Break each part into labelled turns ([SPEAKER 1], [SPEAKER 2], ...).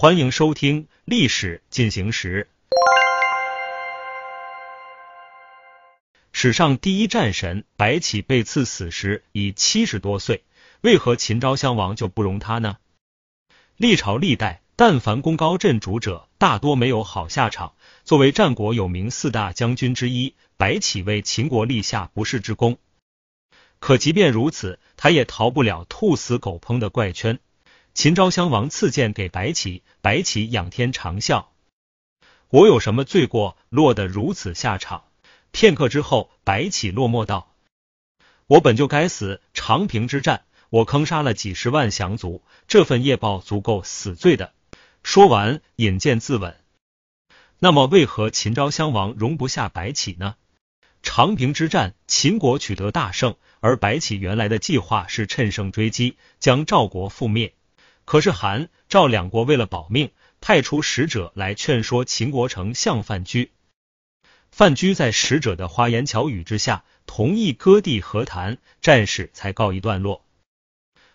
[SPEAKER 1] 欢迎收听《历史进行时》。史上第一战神白起被刺死时已七十多岁，为何秦昭襄王就不容他呢？历朝历代，但凡功高震主者，大多没有好下场。作为战国有名四大将军之一，白起为秦国立下不世之功，可即便如此，他也逃不了兔死狗烹的怪圈。秦昭襄王赐剑给白起，白起仰天长啸：“我有什么罪过，落得如此下场？”片刻之后，白起落寞道：“我本就该死。长平之战，我坑杀了几十万降卒，这份夜报足够死罪的。”说完，引剑自刎。那么，为何秦昭襄王容不下白起呢？长平之战，秦国取得大胜，而白起原来的计划是趁胜追击，将赵国覆灭。可是，韩赵两国为了保命，派出使者来劝说秦国丞相范雎。范雎在使者的花言巧语之下，同意割地和谈，战事才告一段落。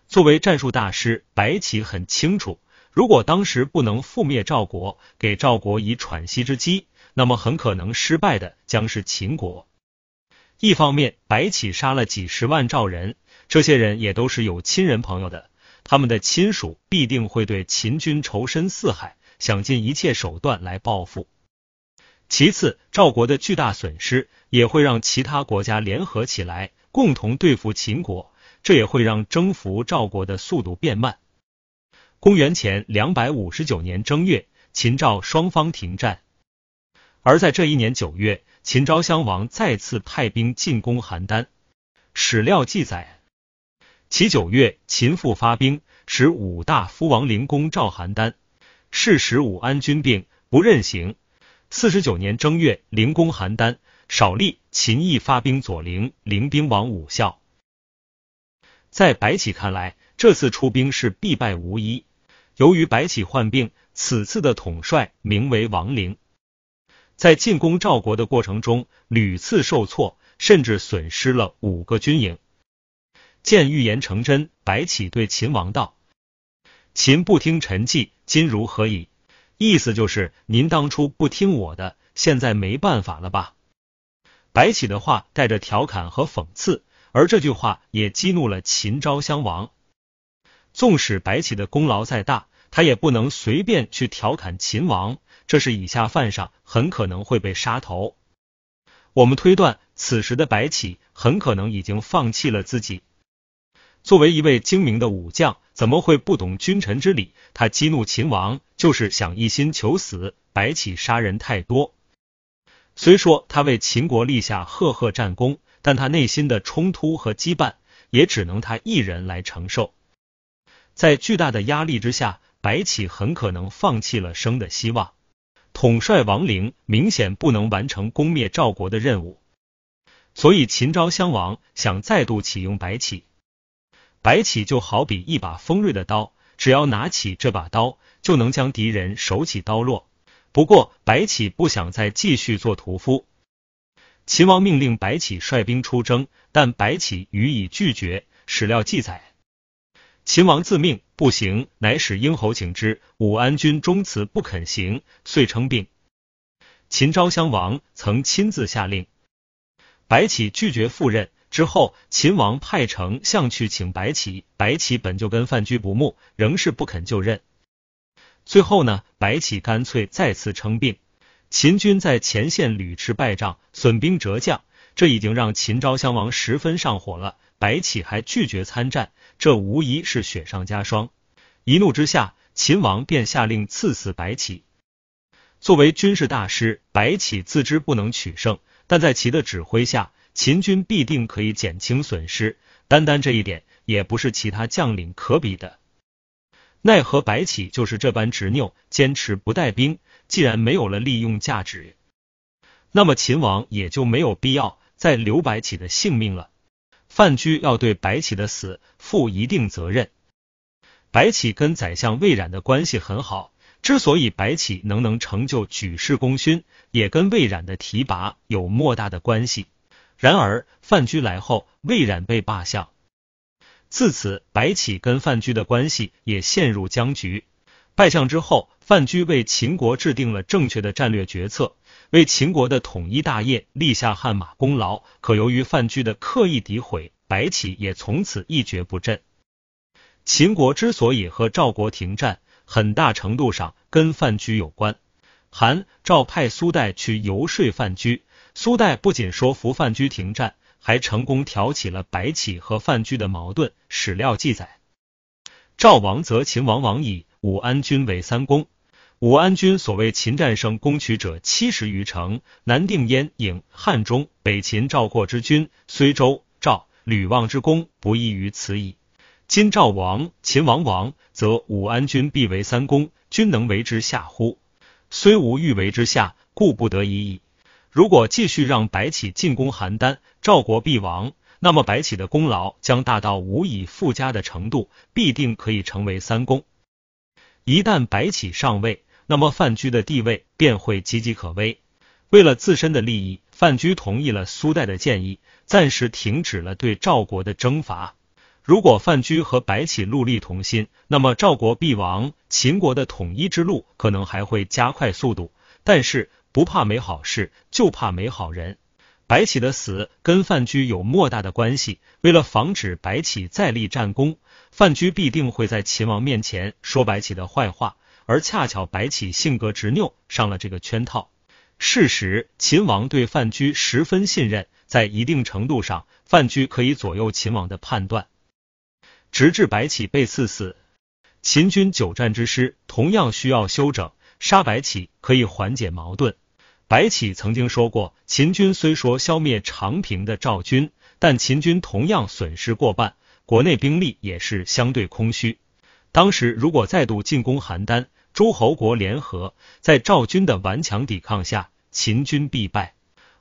[SPEAKER 1] 作为战术大师，白起很清楚，如果当时不能覆灭赵国，给赵国以喘息之机，那么很可能失败的将是秦国。一方面，白起杀了几十万赵人，这些人也都是有亲人朋友的。他们的亲属必定会对秦军仇深似海，想尽一切手段来报复。其次，赵国的巨大损失也会让其他国家联合起来，共同对付秦国，这也会让征服赵国的速度变慢。公元前两百五十九年正月，秦赵双方停战。而在这一年九月，秦昭襄王再次派兵进攻邯郸。史料记载。其九月，秦复发兵，使五大夫王陵公赵邯郸。是使武安君病，不任行。四十九年正月，灵公邯郸，少立秦义发兵左陵，陵兵王武孝。在白起看来，这次出兵是必败无疑。由于白起患病，此次的统帅名为王陵。在进攻赵国的过程中，屡次受挫，甚至损失了五个军营。见预言成真，白起对秦王道：“秦不听臣计，今如何矣？”意思就是您当初不听我的，现在没办法了吧？白起的话带着调侃和讽刺，而这句话也激怒了秦昭襄王。纵使白起的功劳再大，他也不能随便去调侃秦王，这是以下犯上，很可能会被杀头。我们推断，此时的白起很可能已经放弃了自己。作为一位精明的武将，怎么会不懂君臣之礼？他激怒秦王，就是想一心求死。白起杀人太多，虽说他为秦国立下赫赫战功，但他内心的冲突和羁绊，也只能他一人来承受。在巨大的压力之下，白起很可能放弃了生的希望。统帅王陵明显不能完成攻灭赵国的任务，所以秦昭襄王想再度启用白起。白起就好比一把锋锐的刀，只要拿起这把刀，就能将敌人手起刀落。不过，白起不想再继续做屠夫。秦王命令白起率兵出征，但白起予以拒绝。史料记载，秦王自命不行，乃使英侯请之，武安君终辞不肯行，遂称病。秦昭襄王曾亲自下令，白起拒绝赴任。之后，秦王派丞相去请白起，白起本就跟范雎不睦，仍是不肯就任。最后呢，白起干脆再次称病。秦军在前线屡吃败仗，损兵折将，这已经让秦昭襄王十分上火了。白起还拒绝参战，这无疑是雪上加霜。一怒之下，秦王便下令赐死白起。作为军事大师，白起自知不能取胜，但在其的指挥下。秦军必定可以减轻损失，单单这一点也不是其他将领可比的。奈何白起就是这般执拗，坚持不带兵。既然没有了利用价值，那么秦王也就没有必要再留白起的性命了。范雎要对白起的死负一定责任。白起跟宰相魏冉的关系很好，之所以白起能能成就举世功勋，也跟魏冉的提拔有莫大的关系。然而，范雎来后，魏冉被罢相。自此，白起跟范雎的关系也陷入僵局。拜相之后，范雎为秦国制定了正确的战略决策，为秦国的统一大业立下汗马功劳。可由于范雎的刻意诋毁，白起也从此一蹶不振。秦国之所以和赵国停战，很大程度上跟范雎有关。韩赵派苏代去游说范雎。苏代不仅说服范雎停战，还成功挑起了白起和范雎的矛盾。史料记载，赵王则秦王王矣，武安君为三公。武安君所谓秦战胜攻取者七十余城，南定燕、郢、汉中，北秦、赵、过之军，虽周、赵、吕望之功，不异于此矣。今赵王、秦王王，则武安君必为三公，君能为之下乎？虽无欲为之下，故不得已矣。如果继续让白起进攻邯郸，赵国必亡。那么白起的功劳将大到无以复加的程度，必定可以成为三公。一旦白起上位，那么范雎的地位便会岌岌可危。为了自身的利益，范雎同意了苏代的建议，暂时停止了对赵国的征伐。如果范雎和白起戮力同心，那么赵国必亡，秦国的统一之路可能还会加快速度。但是。不怕没好事，就怕没好人。白起的死跟范雎有莫大的关系。为了防止白起再立战功，范雎必定会在秦王面前说白起的坏话。而恰巧白起性格执拗，上了这个圈套。事实，秦王对范雎十分信任，在一定程度上，范雎可以左右秦王的判断。直至白起被赐死，秦军久战之师同样需要休整，杀白起可以缓解矛盾。白起曾经说过，秦军虽说消灭长平的赵军，但秦军同样损失过半，国内兵力也是相对空虚。当时如果再度进攻邯郸，诸侯国联合在赵军的顽强抵抗下，秦军必败。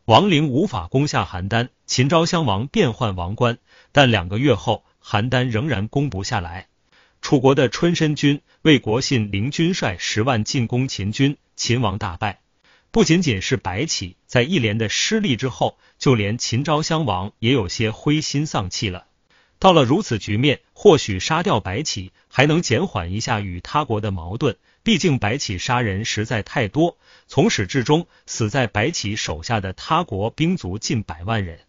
[SPEAKER 1] 王陵无法攻下邯郸，秦昭襄王变换王冠，但两个月后，邯郸仍然攻不下来。楚国的春申君、魏国信陵君率十万进攻秦军，秦王大败。不仅仅是白起，在一连的失利之后，就连秦昭襄王也有些灰心丧气了。到了如此局面，或许杀掉白起还能减缓一下与他国的矛盾。毕竟白起杀人实在太多，从始至终死在白起手下的他国兵卒近百万人。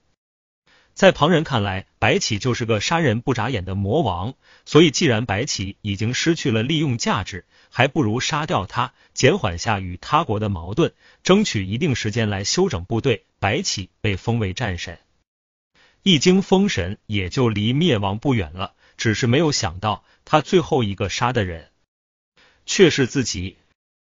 [SPEAKER 1] 在旁人看来，白起就是个杀人不眨眼的魔王。所以，既然白起已经失去了利用价值。还不如杀掉他，减缓下与他国的矛盾，争取一定时间来修整部队。白起被封为战神，一经封神，也就离灭亡不远了。只是没有想到，他最后一个杀的人，却是自己。